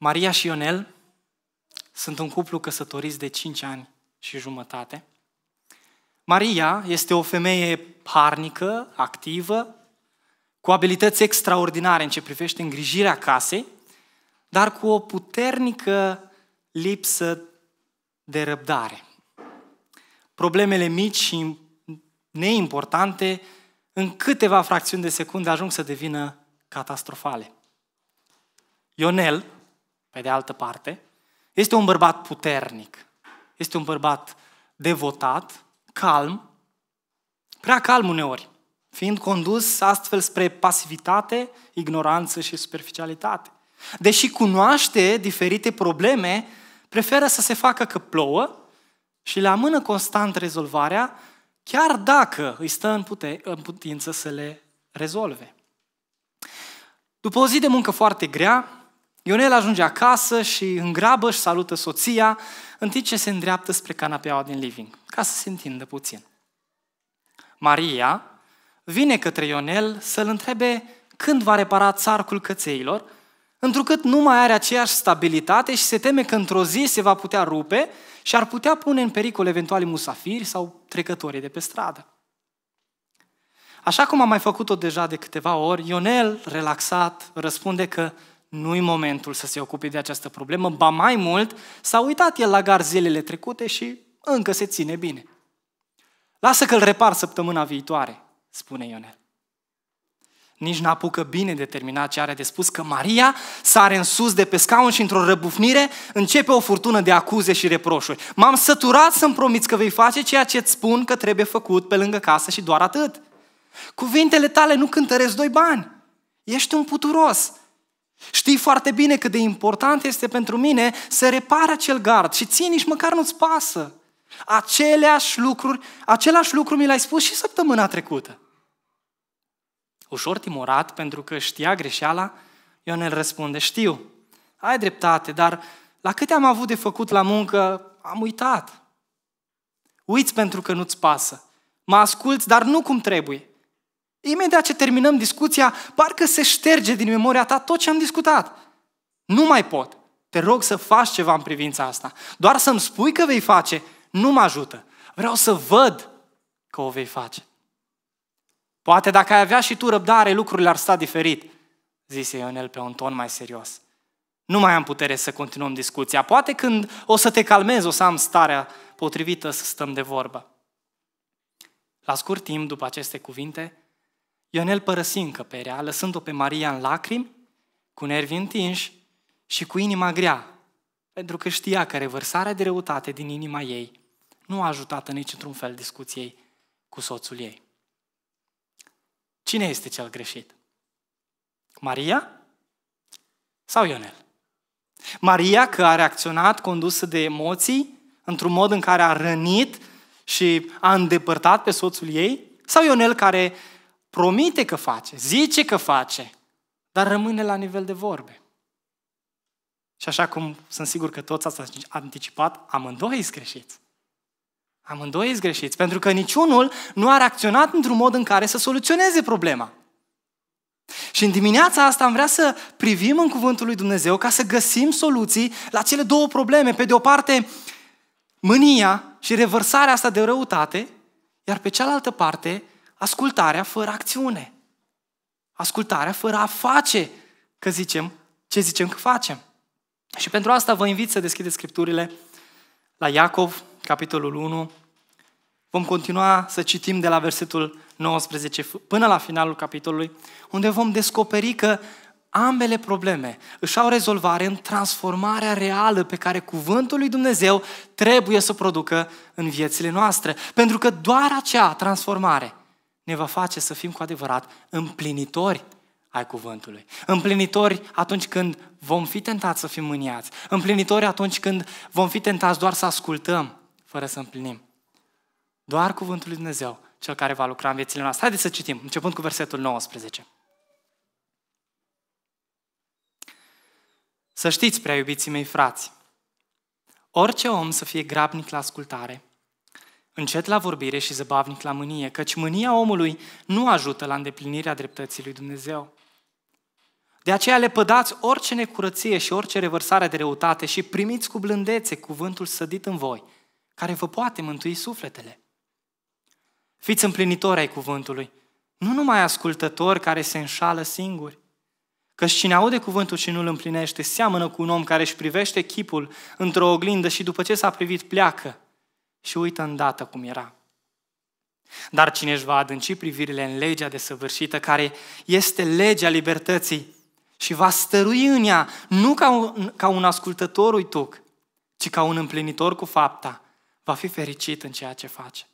Maria și Ionel sunt un cuplu căsătorit de 5 ani și jumătate. Maria este o femeie harnică, activă, cu abilități extraordinare în ce privește îngrijirea casei, dar cu o puternică lipsă de răbdare. Problemele mici și neimportante în câteva fracțiuni de secunde ajung să devină catastrofale. Ionel, pe de altă parte, este un bărbat puternic, este un bărbat devotat, calm, prea calm uneori, fiind condus astfel spre pasivitate, ignoranță și superficialitate. Deși cunoaște diferite probleme, preferă să se facă că plouă și le amână constant rezolvarea, chiar dacă îi stă în, pute- în putință să le rezolve. După o zi de muncă foarte grea, Ionel ajunge acasă și în grabă își salută soția, în timp ce se îndreaptă spre canapeaua din living, ca să se întindă puțin. Maria vine către Ionel să-l întrebe când va repara țarcul cățeilor, întrucât nu mai are aceeași stabilitate și se teme că într-o zi se va putea rupe și ar putea pune în pericol eventuali musafiri sau trecătorii de pe stradă. Așa cum am mai făcut-o deja de câteva ori, Ionel, relaxat, răspunde că nu-i momentul să se ocupe de această problemă, ba mai mult, s-a uitat el la gar zilele trecute și încă se ține bine. Lasă că-l repar săptămâna viitoare, spune Ionel. Nici n-apucă bine determinat ce are de spus că Maria sare în sus de pe scaun și într-o răbufnire începe o furtună de acuze și reproșuri. M-am săturat să-mi promiți că vei face ceea ce îți spun că trebuie făcut pe lângă casă și doar atât. Cuvintele tale nu cântăresc doi bani. Ești un puturos. Știi foarte bine cât de important este pentru mine să repar acel gard și ție nici măcar nu-ți pasă. Aceleași lucruri, același lucru mi l-ai spus și săptămâna trecută. Ușor timorat, pentru că știa greșeala, Ionel el răspunde, știu, ai dreptate, dar la câte am avut de făcut la muncă, am uitat. Uiți pentru că nu-ți pasă. Mă asculți, dar nu cum trebuie. Imediat ce terminăm discuția, parcă se șterge din memoria ta tot ce am discutat. Nu mai pot. Te rog să faci ceva în privința asta. Doar să-mi spui că vei face, nu mă ajută. Vreau să văd că o vei face. Poate dacă ai avea și tu răbdare, lucrurile ar sta diferit, zise Ionel pe un ton mai serios. Nu mai am putere să continuăm discuția. Poate când o să te calmezi, o să am starea potrivită să stăm de vorbă. La scurt timp după aceste cuvinte, Ionel părăsi încăperea, lăsând-o pe Maria în lacrimi, cu nervi întinși și cu inima grea, pentru că știa că revărsarea de răutate din inima ei nu a ajutat nici într-un fel discuției cu soțul ei. Cine este cel greșit? Maria sau Ionel? Maria că a reacționat condusă de emoții într-un mod în care a rănit și a îndepărtat pe soțul ei? Sau Ionel care promite că face, zice că face, dar rămâne la nivel de vorbe. Și așa cum sunt sigur că toți ați anticipat, amândoi îți greșiți. Amândoi îți greșiți, pentru că niciunul nu a reacționat într-un mod în care să soluționeze problema. Și în dimineața asta am vrea să privim în Cuvântul lui Dumnezeu ca să găsim soluții la cele două probleme. Pe de o parte, mânia și revărsarea asta de răutate, iar pe cealaltă parte, ascultarea fără acțiune. Ascultarea fără a face că zicem ce zicem că facem. Și pentru asta vă invit să deschideți scripturile la Iacov, capitolul 1. Vom continua să citim de la versetul 19 până la finalul capitolului, unde vom descoperi că ambele probleme își au rezolvare în transformarea reală pe care cuvântul lui Dumnezeu trebuie să o producă în viețile noastre. Pentru că doar acea transformare ne va face să fim cu adevărat împlinitori ai cuvântului. Împlinitori atunci când vom fi tentați să fim mâniați. Împlinitori atunci când vom fi tentați doar să ascultăm, fără să împlinim. Doar cuvântul lui Dumnezeu, cel care va lucra în viețile noastre. Haideți să citim, începând cu versetul 19. Să știți, prea iubiții mei frați, orice om să fie grabnic la ascultare – încet la vorbire și zăbavnic la mânie, căci mânia omului nu ajută la îndeplinirea dreptății lui Dumnezeu. De aceea le pădați orice necurăție și orice revărsare de răutate și primiți cu blândețe cuvântul sădit în voi, care vă poate mântui sufletele. Fiți împlinitori ai cuvântului, nu numai ascultători care se înșală singuri. Căci cine aude cuvântul și nu îl împlinește, seamănă cu un om care își privește chipul într-o oglindă și după ce s-a privit pleacă, și uită îndată cum era. Dar cine își va adânci privirile în legea desăvârșită, care este legea libertății, și va stărui în ea, nu ca un, ca un ascultător uituc, ci ca un împlinitor cu fapta, va fi fericit în ceea ce face.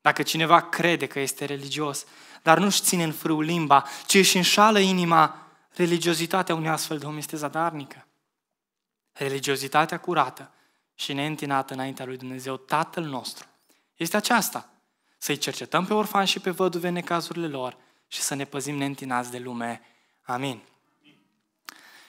Dacă cineva crede că este religios, dar nu-și ține în frâu limba, ci își înșală inima, religiozitatea unui astfel de om este zadarnică. Religiozitatea curată și neîntinată înaintea lui Dumnezeu, Tatăl nostru, este aceasta. Să-i cercetăm pe orfani și pe văduve în necazurile lor și să ne păzim neîntinați de lume. Amin.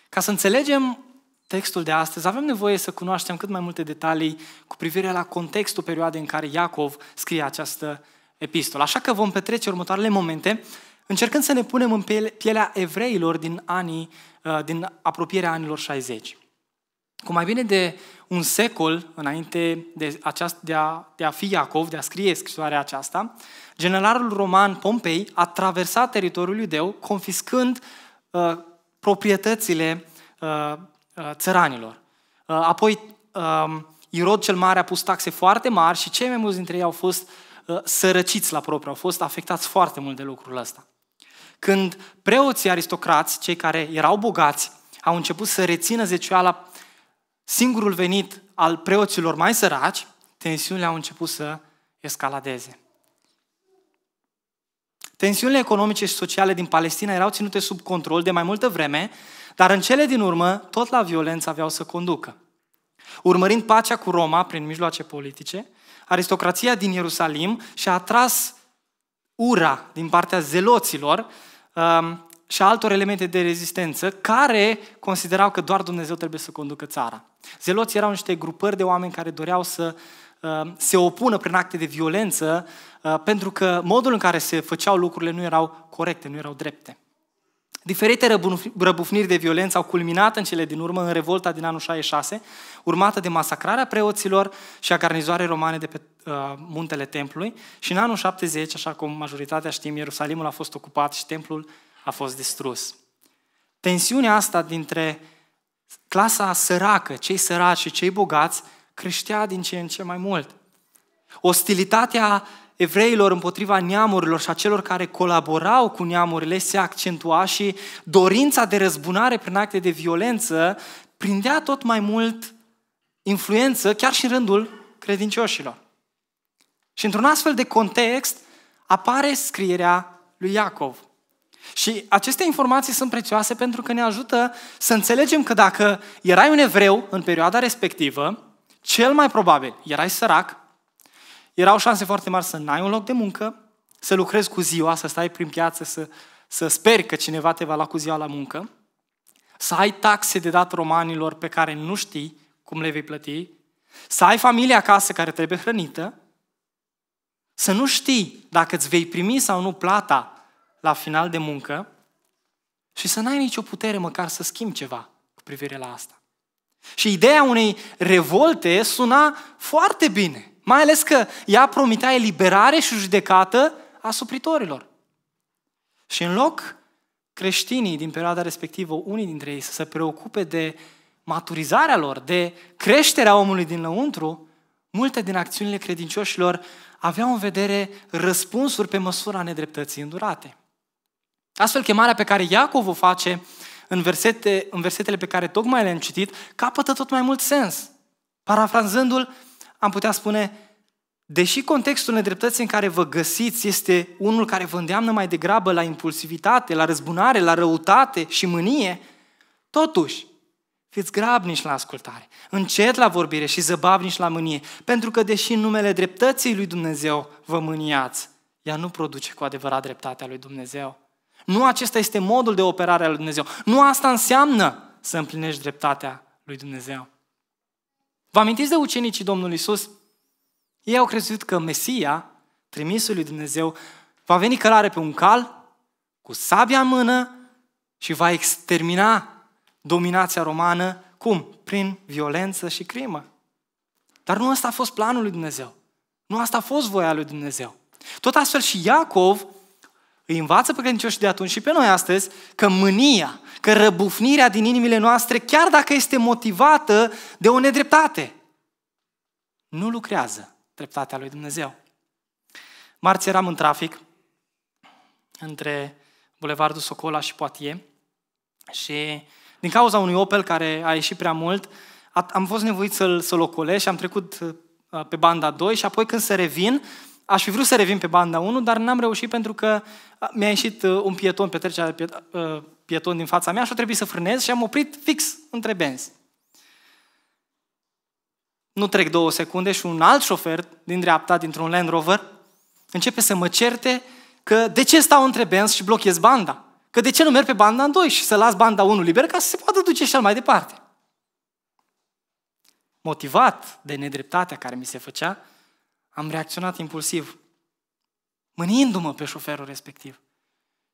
Ca să înțelegem textul de astăzi, avem nevoie să cunoaștem cât mai multe detalii cu privire la contextul perioadei în care Iacov scrie această epistolă. Așa că vom petrece următoarele momente încercând să ne punem în pielea evreilor din anii, uh, din apropierea anilor 60. Cu mai bine de un secol înainte de, aceast, de, a, de a fi Iacov, de a scrie scrisoarea aceasta, generalul roman Pompei a traversat teritoriul iudeu confiscând uh, proprietățile uh, uh, țăranilor. Uh, apoi, uh, Irod cel Mare a pus taxe foarte mari și cei mai mulți dintre ei au fost uh, sărăciți la propriu, au fost afectați foarte mult de lucrul ăsta. Când preoții aristocrați, cei care erau bogați, au început să rețină zecioala singurul venit al preoților mai săraci, tensiunile au început să escaladeze. Tensiunile economice și sociale din Palestina erau ținute sub control de mai multă vreme, dar în cele din urmă tot la violență aveau să conducă. Urmărind pacea cu Roma prin mijloace politice, aristocrația din Ierusalim și-a atras ura din partea zeloților, um, și altor elemente de rezistență care considerau că doar Dumnezeu trebuie să conducă țara. Zeloții erau niște grupări de oameni care doreau să uh, se opună prin acte de violență uh, pentru că modul în care se făceau lucrurile nu erau corecte, nu erau drepte. Diferite răbufniri de violență au culminat în cele din urmă în revolta din anul 66, urmată de masacrarea preoților și a garnizoarei romane de pe uh, muntele templului și în anul 70, așa cum majoritatea știm, Ierusalimul a fost ocupat și templul a fost distrus. Tensiunea asta dintre clasa săracă, cei săraci și cei bogați, creștea din ce în ce mai mult. Ostilitatea evreilor împotriva neamurilor și a celor care colaborau cu neamurile se accentua și dorința de răzbunare prin acte de violență prindea tot mai mult influență chiar și în rândul credincioșilor. Și într-un astfel de context apare scrierea lui Iacov. Și aceste informații sunt prețioase pentru că ne ajută să înțelegem că dacă erai un evreu în perioada respectivă, cel mai probabil erai sărac, erau șanse foarte mari să n-ai un loc de muncă, să lucrezi cu ziua, să stai prin piață, să, să speri că cineva te va lua cu ziua la muncă, să ai taxe de dat romanilor pe care nu știi cum le vei plăti, să ai familie acasă care trebuie hrănită, să nu știi dacă îți vei primi sau nu plata la final de muncă și să n-ai nicio putere măcar să schimbi ceva cu privire la asta. Și ideea unei revolte suna foarte bine, mai ales că ea promitea eliberare și judecată a supritorilor. Și în loc creștinii din perioada respectivă, unii dintre ei, să se preocupe de maturizarea lor, de creșterea omului din lăuntru, multe din acțiunile credincioșilor aveau în vedere răspunsuri pe măsura nedreptății îndurate. Astfel, chemarea pe care Iacov o face în, versete, în versetele pe care tocmai le-am citit capătă tot mai mult sens. Parafrazându-l, am putea spune, deși contextul nedreptății în care vă găsiți este unul care vă îndeamnă mai degrabă la impulsivitate, la răzbunare, la răutate și mânie, totuși, Fiți grabnici la ascultare, încet la vorbire și zăbavnici la mânie, pentru că deși în numele dreptății lui Dumnezeu vă mâniați, ea nu produce cu adevărat dreptatea lui Dumnezeu. Nu acesta este modul de operare al lui Dumnezeu. Nu asta înseamnă să împlinești dreptatea lui Dumnezeu. Vă amintiți de ucenicii Domnului Isus? Ei au crezut că Mesia, trimisul lui Dumnezeu, va veni călare pe un cal, cu sabia în mână și va extermina dominația romană, cum? Prin violență și crimă. Dar nu asta a fost planul lui Dumnezeu. Nu asta a fost voia lui Dumnezeu. Tot astfel și Iacov îi învață pe credincioșii de atunci și pe noi astăzi că mânia, că răbufnirea din inimile noastre, chiar dacă este motivată de o nedreptate, nu lucrează dreptatea lui Dumnezeu. Marți eram în trafic între Bulevardul Socola și Poatie și din cauza unui Opel care a ieșit prea mult, am fost nevoit să-l, să-l ocolesc și am trecut uh, pe banda 2 și apoi când să revin, aș fi vrut să revin pe banda 1, dar n-am reușit pentru că mi-a ieșit uh, un pieton pe trecerea de uh, pieton din fața mea și a trebuit să frânez și am oprit fix între benzi. Nu trec două secunde și un alt șofer din dreapta, dintr-un Land Rover, începe să mă certe că de ce stau între benzi și blochez banda? Că de ce nu merg pe banda în 2 și să las banda 1 liberă ca să se poată duce și al mai departe? Motivat de nedreptatea care mi se făcea, am reacționat impulsiv, mânindu-mă pe șoferul respectiv.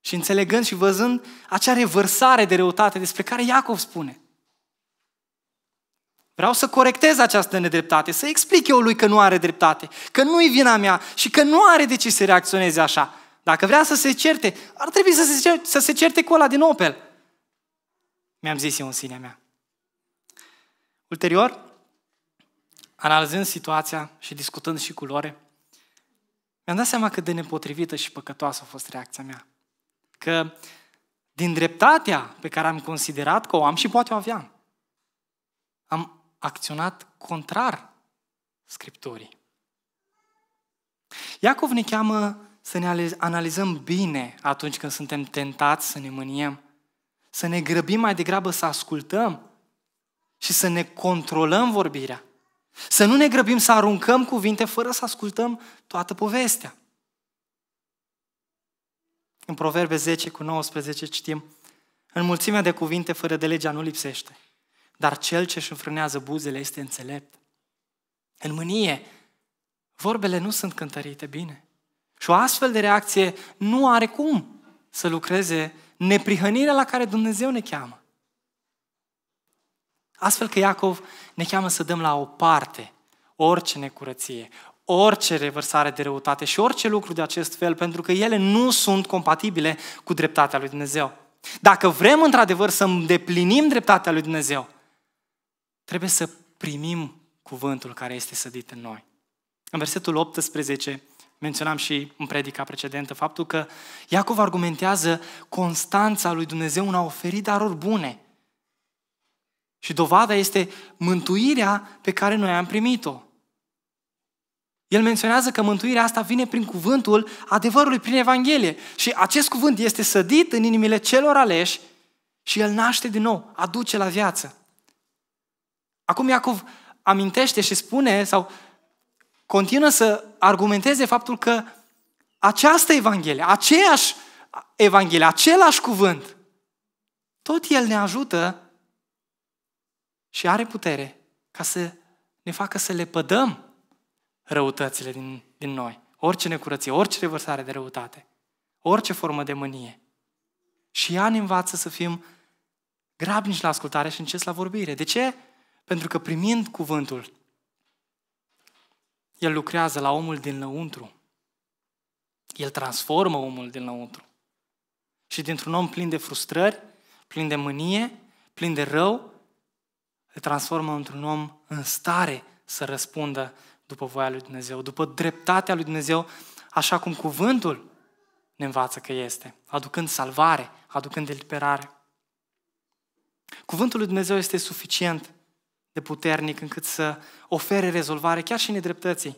Și înțelegând și văzând acea revărsare de răutate despre care Iacov spune. Vreau să corectez această nedreptate, să explic eu lui că nu are dreptate, că nu-i vina mea și că nu are de ce să reacționeze așa. Dacă vrea să se certe, ar trebui să se, certe, să se certe cu ăla din Opel. Mi-am zis eu în sinea mea. Ulterior, analizând situația și discutând și cu Lore, mi-am dat seama cât de nepotrivită și păcătoasă a fost reacția mea. Că din dreptatea pe care am considerat că o am și poate o aveam, am acționat contrar Scripturii. Iacov ne cheamă să ne analizăm bine atunci când suntem tentați să ne mâniem, să ne grăbim mai degrabă să ascultăm și să ne controlăm vorbirea să nu ne grăbim să aruncăm cuvinte fără să ascultăm toată povestea. În Proverbe 10 cu 19 citim, în mulțimea de cuvinte fără de legea nu lipsește, dar cel ce își înfrânează buzele este înțelept. În mânie, vorbele nu sunt cântărite bine. Și o astfel de reacție nu are cum să lucreze neprihănirea la care Dumnezeu ne cheamă. Astfel că Iacov ne cheamă să dăm la o parte orice necurăție, orice revărsare de răutate și orice lucru de acest fel, pentru că ele nu sunt compatibile cu dreptatea lui Dumnezeu. Dacă vrem într-adevăr să îndeplinim dreptatea lui Dumnezeu, trebuie să primim cuvântul care este sădit în noi. În versetul 18 menționam și în predica precedentă faptul că Iacov argumentează constanța lui Dumnezeu în a oferi daruri bune – și dovada este mântuirea pe care noi am primit-o. El menționează că mântuirea asta vine prin cuvântul adevărului, prin Evanghelie. Și acest cuvânt este sădit în inimile celor aleși și el naște din nou, aduce la viață. Acum Iacov amintește și spune sau continuă să argumenteze faptul că această Evanghelie, aceeași Evanghelie, același cuvânt, tot el ne ajută și are putere ca să ne facă să le pădăm răutățile din, din noi. Orice necurăție, orice revărsare de răutate, orice formă de mânie. Și ea ne învață să fim grabnici la ascultare și înceți la vorbire. De ce? Pentru că primind cuvântul, el lucrează la omul din lăuntru. El transformă omul din lăuntru. Și dintr-un om plin de frustrări, plin de mânie, plin de rău, îl transformă într-un om în stare să răspundă după voia lui Dumnezeu, după dreptatea lui Dumnezeu, așa cum cuvântul ne învață că este, aducând salvare, aducând eliberare. Cuvântul lui Dumnezeu este suficient de puternic încât să ofere rezolvare chiar și nedreptății,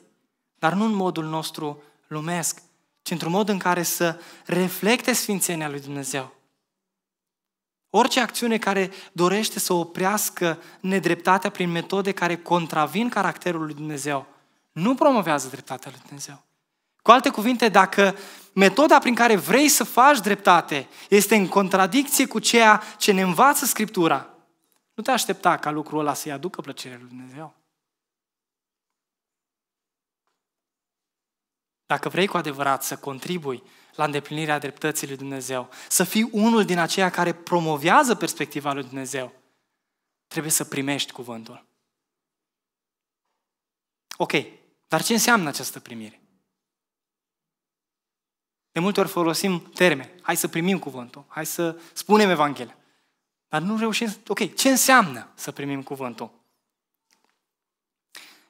dar nu în modul nostru lumesc, ci într-un mod în care să reflecte sfințenia lui Dumnezeu. Orice acțiune care dorește să oprească nedreptatea prin metode care contravin caracterul lui Dumnezeu, nu promovează dreptatea lui Dumnezeu. Cu alte cuvinte, dacă metoda prin care vrei să faci dreptate este în contradicție cu ceea ce ne învață Scriptura, nu te aștepta ca lucrul ăla să-i aducă plăcerea lui Dumnezeu. Dacă vrei cu adevărat să contribui la îndeplinirea dreptății lui Dumnezeu, să fii unul din aceia care promovează perspectiva lui Dumnezeu, trebuie să primești cuvântul. Ok, dar ce înseamnă această primire? De multe ori folosim termen. Hai să primim cuvântul, hai să spunem Evanghelia. Dar nu reușim. Ok, ce înseamnă să primim cuvântul?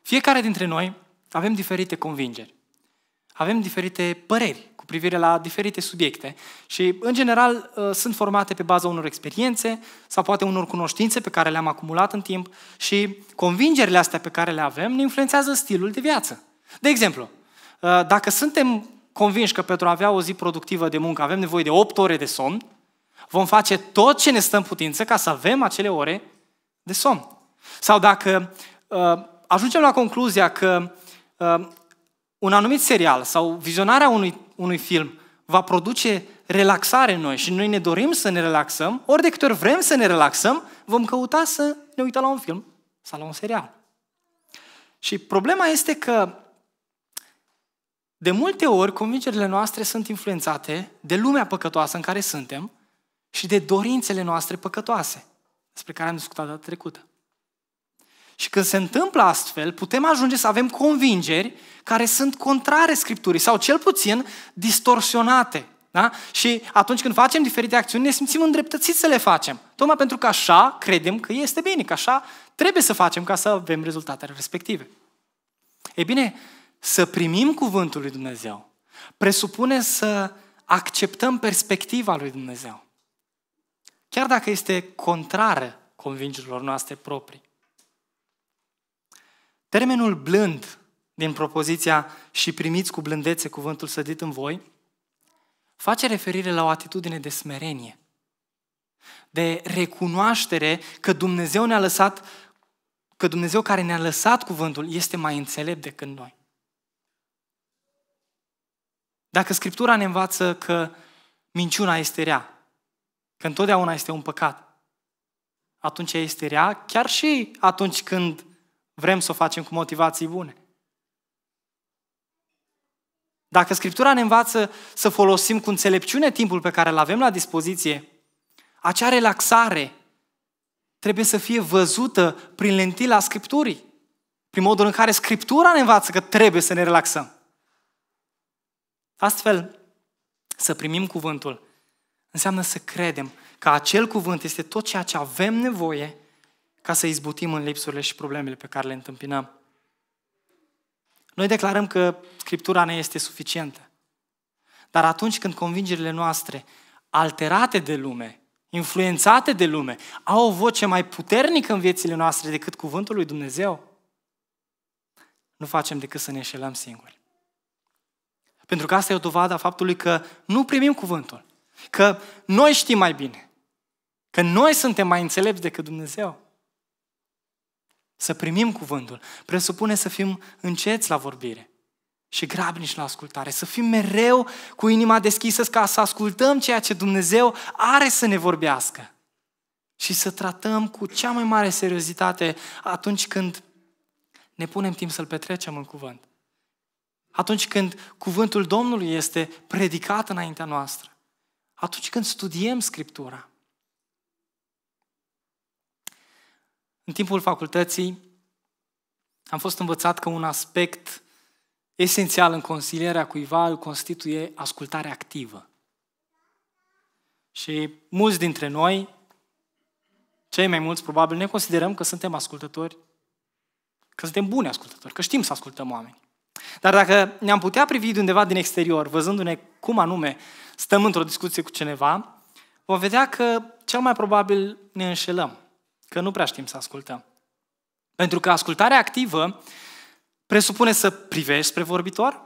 Fiecare dintre noi avem diferite convingeri, avem diferite păreri privire la diferite subiecte și, în general, uh, sunt formate pe baza unor experiențe sau poate unor cunoștințe pe care le-am acumulat în timp și convingerile astea pe care le avem ne influențează stilul de viață. De exemplu, uh, dacă suntem convinși că pentru a avea o zi productivă de muncă avem nevoie de 8 ore de somn, vom face tot ce ne stă în putință ca să avem acele ore de somn. Sau dacă uh, ajungem la concluzia că un anumit serial sau vizionarea unui unui film va produce relaxare în noi și noi ne dorim să ne relaxăm, ori de câte ori vrem să ne relaxăm, vom căuta să ne uităm la un film sau la un serial. Și problema este că de multe ori convingerile noastre sunt influențate de lumea păcătoasă în care suntem și de dorințele noastre păcătoase, despre care am discutat data trecută. Și când se întâmplă astfel, putem ajunge să avem convingeri care sunt contrare Scripturii sau cel puțin distorsionate. Da? Și atunci când facem diferite acțiuni, ne simțim îndreptățiți să le facem. Tocmai pentru că așa credem că este bine, că așa trebuie să facem ca să avem rezultatele respective. Ei bine, să primim cuvântul lui Dumnezeu presupune să acceptăm perspectiva lui Dumnezeu. Chiar dacă este contrară convingerilor noastre proprii. Termenul blând din propoziția și primiți cu blândețe cuvântul sădit în voi, face referire la o atitudine de smerenie, de recunoaștere că Dumnezeu ne-a lăsat, că Dumnezeu care ne-a lăsat cuvântul este mai înțelept decât noi. Dacă Scriptura ne învață că minciuna este rea, că întotdeauna este un păcat, atunci este rea chiar și atunci când Vrem să o facem cu motivații bune. Dacă Scriptura ne învață să folosim cu înțelepciune timpul pe care îl avem la dispoziție, acea relaxare trebuie să fie văzută prin lentila Scripturii, prin modul în care Scriptura ne învață că trebuie să ne relaxăm. Astfel, să primim cuvântul înseamnă să credem că acel cuvânt este tot ceea ce avem nevoie ca să izbutim în lipsurile și problemele pe care le întâmpinăm. Noi declarăm că Scriptura ne este suficientă. Dar atunci când convingerile noastre, alterate de lume, influențate de lume, au o voce mai puternică în viețile noastre decât cuvântul lui Dumnezeu, nu facem decât să ne înșelăm singuri. Pentru că asta e o dovadă a faptului că nu primim cuvântul, că noi știm mai bine, că noi suntem mai înțelepți decât Dumnezeu să primim cuvântul, presupune să fim înceți la vorbire și grabnici la ascultare, să fim mereu cu inima deschisă ca să ascultăm ceea ce Dumnezeu are să ne vorbească și să tratăm cu cea mai mare seriozitate atunci când ne punem timp să-L petrecem în cuvânt. Atunci când cuvântul Domnului este predicat înaintea noastră. Atunci când studiem Scriptura. În timpul facultății am fost învățat că un aspect esențial în consilierea cuiva îl constituie ascultarea activă. Și mulți dintre noi, cei mai mulți probabil, ne considerăm că suntem ascultători, că suntem buni ascultători, că știm să ascultăm oameni. Dar dacă ne-am putea privi de undeva din exterior, văzându-ne cum anume stăm într-o discuție cu cineva, vom vedea că cel mai probabil ne înșelăm că nu prea știm să ascultăm. Pentru că ascultarea activă presupune să privești spre vorbitor,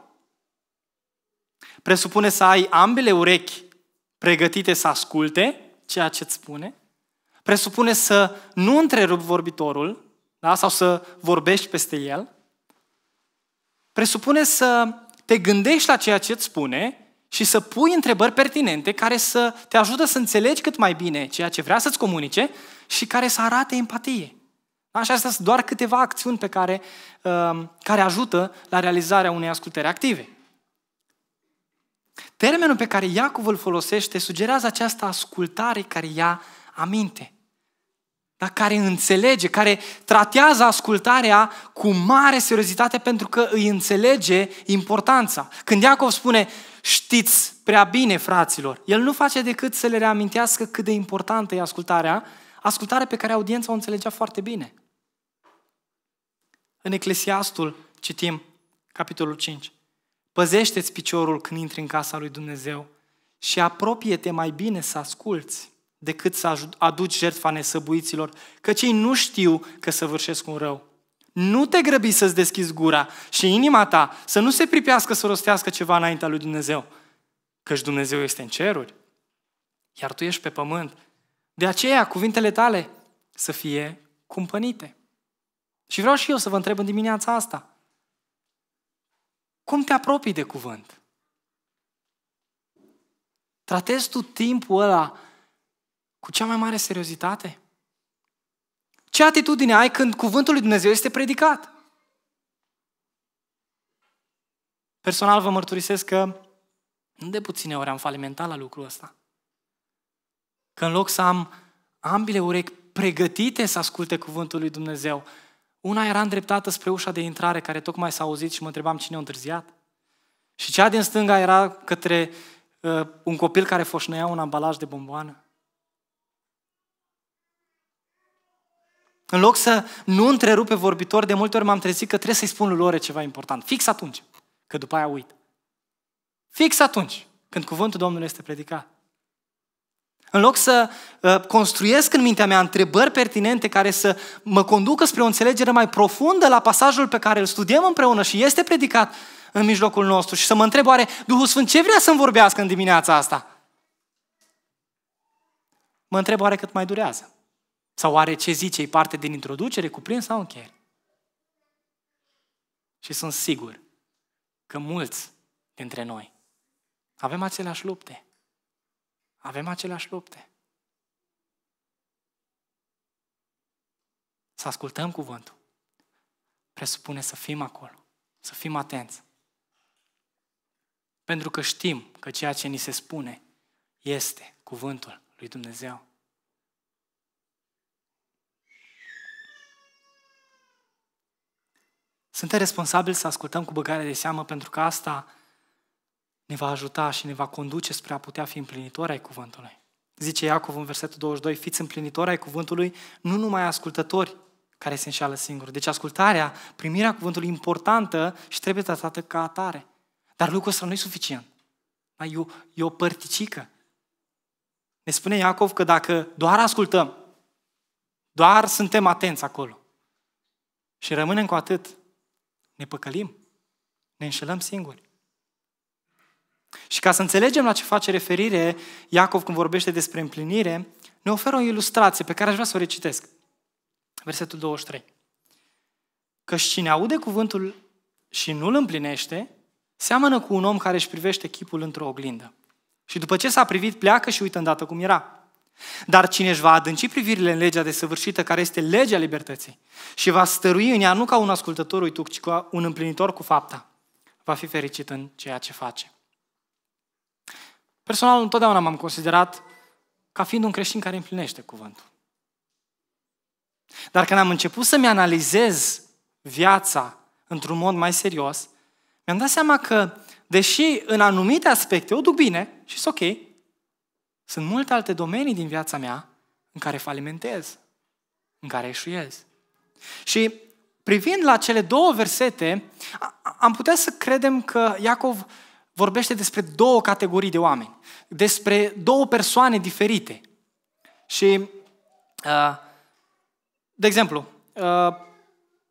presupune să ai ambele urechi pregătite să asculte ceea ce îți spune, presupune să nu întrerup vorbitorul da? sau să vorbești peste el, presupune să te gândești la ceea ce îți spune și să pui întrebări pertinente care să te ajută să înțelegi cât mai bine ceea ce vrea să-ți comunice și care să arate empatie. Așa, astea sunt doar câteva acțiuni pe care, um, care ajută la realizarea unei ascultări active. Termenul pe care Iacov îl folosește sugerează această ascultare care ia aminte, dar care înțelege, care tratează ascultarea cu mare seriozitate pentru că îi înțelege importanța. Când Iacov spune, știți prea bine, fraților, el nu face decât să le reamintească cât de importantă e ascultarea, Ascultare pe care audiența o înțelegea foarte bine. În Eclesiastul citim capitolul 5. Păzește-ți piciorul când intri în casa lui Dumnezeu și apropie-te mai bine să asculți decât să aduci jertfa nesăbuiților, căci ei nu știu că săvârșesc un rău. Nu te grăbi să-ți deschizi gura și inima ta să nu se pripească să rostească ceva înaintea lui Dumnezeu, căci Dumnezeu este în ceruri, iar tu ești pe pământ de aceea, cuvintele tale să fie cumpănite. Și vreau și eu să vă întreb în dimineața asta. Cum te apropii de cuvânt? Tratezi tu timpul ăla cu cea mai mare seriozitate? Ce atitudine ai când cuvântul lui Dumnezeu este predicat? Personal vă mărturisesc că nu de puține ori am falimentat la lucrul ăsta. Că în loc să am ambele urechi pregătite să asculte cuvântul lui Dumnezeu, una era îndreptată spre ușa de intrare care tocmai s-a auzit și mă întrebam cine a întârziat. Și cea din stânga era către uh, un copil care foșnăia un ambalaj de bomboană. În loc să nu întrerupe vorbitor, de multe ori m-am trezit că trebuie să-i spun lui Lore ceva important. Fix atunci, că după aia uit. Fix atunci, când cuvântul Domnului este predicat. În loc să uh, construiesc în mintea mea întrebări pertinente care să mă conducă spre o înțelegere mai profundă la pasajul pe care îl studiem împreună și este predicat în mijlocul nostru și să mă întreb oare Duhul Sfânt ce vrea să-mi vorbească în dimineața asta? Mă întreb oare cât mai durează? Sau oare ce zice, e parte din introducere, cuprins sau încheiere? Și sunt sigur că mulți dintre noi avem aceleași lupte. Avem aceleași lupte. Să ascultăm cuvântul presupune să fim acolo, să fim atenți. Pentru că știm că ceea ce ni se spune este cuvântul lui Dumnezeu. Suntem responsabili să ascultăm cu băgare de seamă pentru că asta ne va ajuta și ne va conduce spre a putea fi împlinitori ai cuvântului. Zice Iacov în versetul 22, fiți împlinitori ai cuvântului, nu numai ascultători care se înșeală singuri. Deci ascultarea, primirea cuvântului importantă și trebuie tratată ca atare. Dar lucrul ăsta nu e suficient. Da, e, o, e o părticică. Ne spune Iacov că dacă doar ascultăm, doar suntem atenți acolo și rămânem cu atât, ne păcălim, ne înșelăm singuri. Și ca să înțelegem la ce face referire Iacov când vorbește despre împlinire, ne oferă o ilustrație pe care aș vrea să o recitesc. Versetul 23. Căci cine aude cuvântul și nu-l împlinește, seamănă cu un om care își privește chipul într-o oglindă. Și după ce s-a privit, pleacă și uită îndată cum era. Dar cine își va adânci privirile în legea desăvârșită, care este legea libertății, și va stărui în ea nu ca un ascultător uituc, ci ca un împlinitor cu fapta, va fi fericit în ceea ce face. Personal, întotdeauna m-am considerat ca fiind un creștin care împlinește cuvântul. Dar când am început să-mi analizez viața într-un mod mai serios, mi-am dat seama că, deși în anumite aspecte o duc bine și sunt ok, sunt multe alte domenii din viața mea în care falimentez, în care eșuiez. Și privind la cele două versete, am putea să credem că Iacov vorbește despre două categorii de oameni, despre două persoane diferite. Și, uh, de exemplu, uh,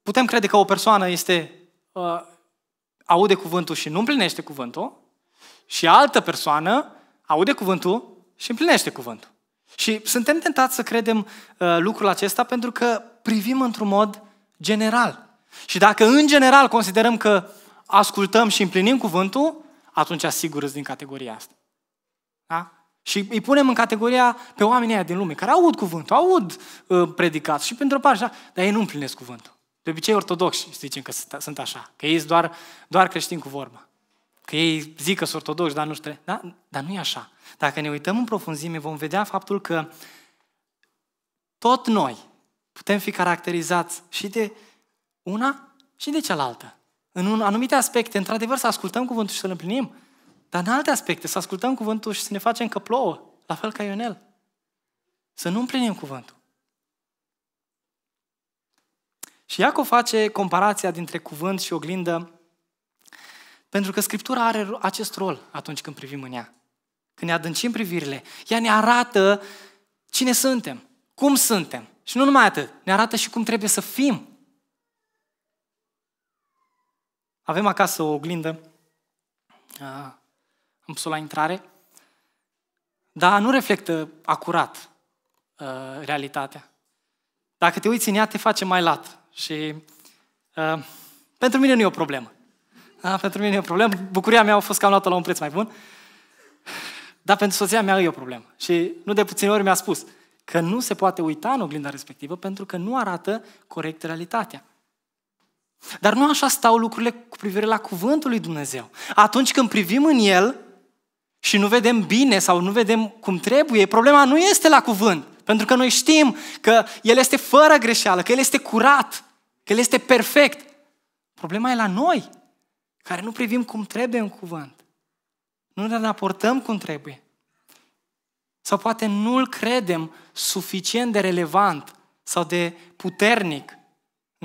putem crede că o persoană este uh, aude cuvântul și nu împlinește cuvântul și altă persoană aude cuvântul și împlinește cuvântul. Și suntem tentați să credem lucrul acesta pentru că privim într-un mod general. Și dacă în general considerăm că ascultăm și împlinim cuvântul, atunci sigur din categoria asta. Da? Și îi punem în categoria pe oamenii aia din lume, care aud cuvântul, aud uh, predicat și pentru o parte, da? dar ei nu împlinesc cuvântul. De obicei ortodoxi zicem că sunt așa, că ei sunt doar, doar creștini cu vorba. Că ei zic că sunt ortodoxi, dar nu știu. Da? Dar nu e așa. Dacă ne uităm în profunzime, vom vedea faptul că tot noi putem fi caracterizați și de una și de cealaltă. În un, anumite aspecte, într-adevăr, să ascultăm cuvântul și să-l împlinim, dar în alte aspecte, să ascultăm cuvântul și să ne facem că plouă, la fel ca Ionel. Să nu împlinim cuvântul. Și Iacov face comparația dintre cuvânt și oglindă pentru că Scriptura are acest rol atunci când privim în ea. Când ne adâncim privirile, ea ne arată cine suntem, cum suntem. Și nu numai atât, ne arată și cum trebuie să fim Avem acasă o oglindă, am pus-o la intrare, dar nu reflectă acurat realitatea. Dacă te uiți în ea, te face mai lat. Și pentru mine nu e o problemă. pentru mine nu e o problemă. Bucuria mea a fost că am luat-o la un preț mai bun. Dar pentru soția mea e o problemă. Și nu de puține ori mi-a spus că nu se poate uita în oglinda respectivă pentru că nu arată corect realitatea. Dar nu așa stau lucrurile cu privire la cuvântul lui Dumnezeu. Atunci când privim în el și nu vedem bine sau nu vedem cum trebuie, problema nu este la cuvânt. Pentru că noi știm că el este fără greșeală, că el este curat, că el este perfect. Problema e la noi, care nu privim cum trebuie în cuvânt. Nu ne raportăm cum trebuie. Sau poate nu-l credem suficient de relevant sau de puternic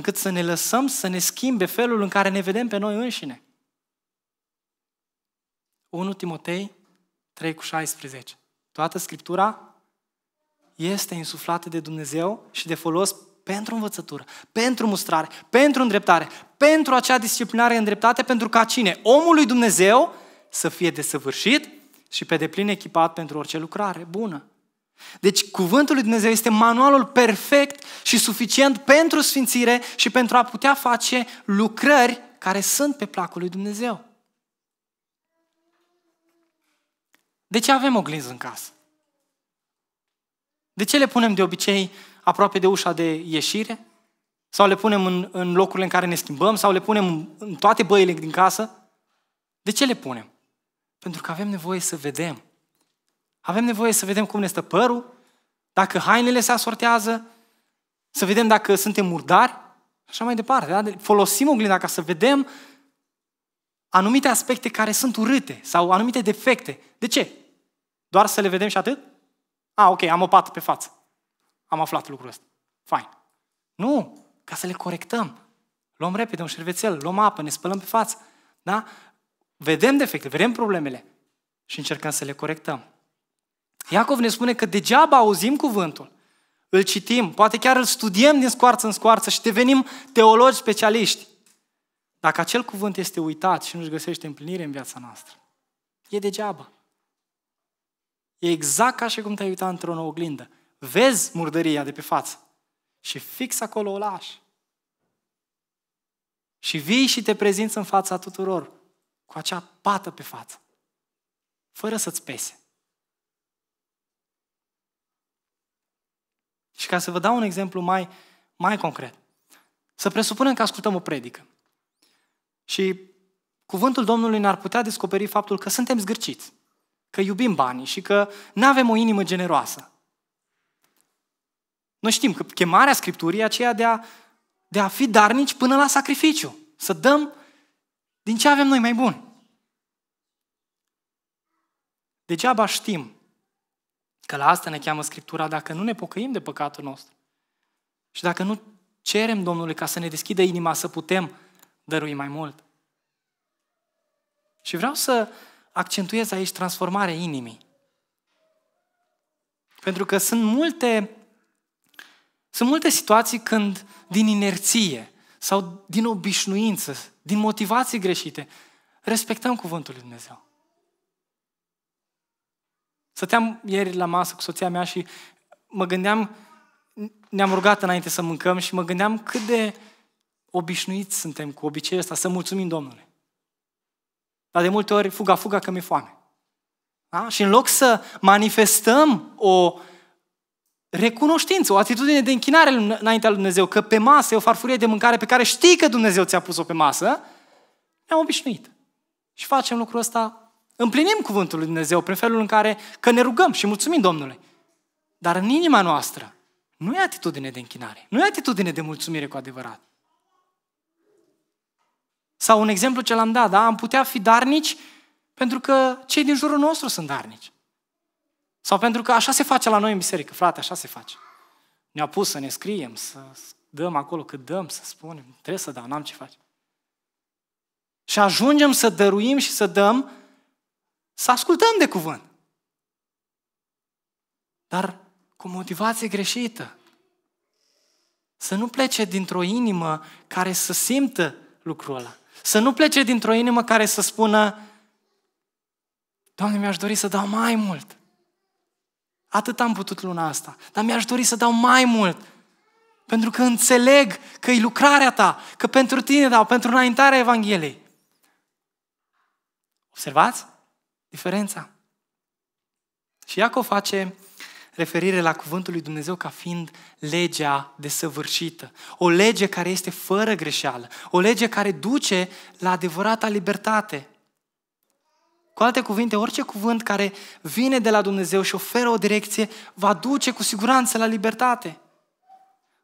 încât să ne lăsăm să ne schimbe felul în care ne vedem pe noi înșine. 1 Timotei 3 cu 16. Toată Scriptura este insuflată de Dumnezeu și de folos pentru învățătură, pentru mustrare, pentru îndreptare, pentru acea disciplinare îndreptate, pentru ca cine? Omul lui Dumnezeu să fie desăvârșit și pe deplin echipat pentru orice lucrare bună. Deci cuvântul lui Dumnezeu este manualul perfect și suficient pentru sfințire și pentru a putea face lucrări care sunt pe placul lui Dumnezeu. De ce avem oglinzi în casă? De ce le punem de obicei aproape de ușa de ieșire? Sau le punem în, în locurile în care ne schimbăm? Sau le punem în, toate băile din casă? De ce le punem? Pentru că avem nevoie să vedem avem nevoie să vedem cum ne stă părul, dacă hainele se asortează, să vedem dacă suntem murdari, așa mai departe. Da? Folosim oglinda ca să vedem anumite aspecte care sunt urâte sau anumite defecte. De ce? Doar să le vedem și atât? A, ok, am o pată pe față. Am aflat lucrul ăsta. Fain. Nu, ca să le corectăm. Luăm repede un șervețel, luăm apă, ne spălăm pe față. Da? Vedem defecte, vedem problemele și încercăm să le corectăm. Iacov ne spune că degeaba auzim cuvântul, îl citim, poate chiar îl studiem din scoarță în scoarță și devenim teologi specialiști. Dacă acel cuvânt este uitat și nu-și găsește împlinire în viața noastră, e degeaba. E exact ca și cum te-ai uitat într-o oglindă. Vezi murdăria de pe față și fix acolo o lași. Și vii și te prezinți în fața tuturor cu acea pată pe față, fără să-ți pese. Și ca să vă dau un exemplu mai, mai concret, să presupunem că ascultăm o predică și cuvântul Domnului ne-ar putea descoperi faptul că suntem zgârciți, că iubim banii și că nu avem o inimă generoasă. Noi știm că chemarea Scripturii e aceea de a, de a fi darnici până la sacrificiu, să dăm din ce avem noi mai bun. Degeaba știm Că la asta ne cheamă Scriptura dacă nu ne pocăim de păcatul nostru. Și dacă nu cerem Domnului ca să ne deschidă inima să putem dărui mai mult. Și vreau să accentuez aici transformarea inimii. Pentru că sunt multe, sunt multe situații când din inerție sau din obișnuință, din motivații greșite, respectăm cuvântul lui Dumnezeu. Săteam ieri la masă cu soția mea și mă gândeam, ne-am rugat înainte să mâncăm și mă gândeam cât de obișnuiți suntem cu obiceiul ăsta să mulțumim Domnului. Dar de multe ori fuga, fuga că mi-e foame. Da? Și în loc să manifestăm o recunoștință, o atitudine de închinare înaintea lui Dumnezeu, că pe masă e o farfurie de mâncare pe care știi că Dumnezeu ți-a pus-o pe masă, ne-am obișnuit. Și facem lucrul ăsta Împlinim cuvântul lui Dumnezeu prin felul în care că ne rugăm și mulțumim Domnului. Dar în inima noastră nu e atitudine de închinare, nu e atitudine de mulțumire cu adevărat. Sau un exemplu ce l-am dat, da? Am putea fi darnici pentru că cei din jurul nostru sunt darnici. Sau pentru că așa se face la noi în biserică, frate, așa se face. Ne-a pus să ne scriem, să dăm acolo cât dăm, să spunem, trebuie să dăm, da, n-am ce face. Și ajungem să dăruim și să dăm să ascultăm de cuvânt. Dar cu motivație greșită. Să nu plece dintr-o inimă care să simtă lucrul ăla. Să nu plece dintr-o inimă care să spună Doamne, mi-aș dori să dau mai mult. Atât am putut luna asta, dar mi-aș dori să dau mai mult. Pentru că înțeleg că e lucrarea ta, că pentru tine dau, pentru înaintarea Evangheliei. Observați? diferența. Și Iacov face referire la cuvântul lui Dumnezeu ca fiind legea desăvârșită. O lege care este fără greșeală. O lege care duce la adevărata libertate. Cu alte cuvinte, orice cuvânt care vine de la Dumnezeu și oferă o direcție va duce cu siguranță la libertate.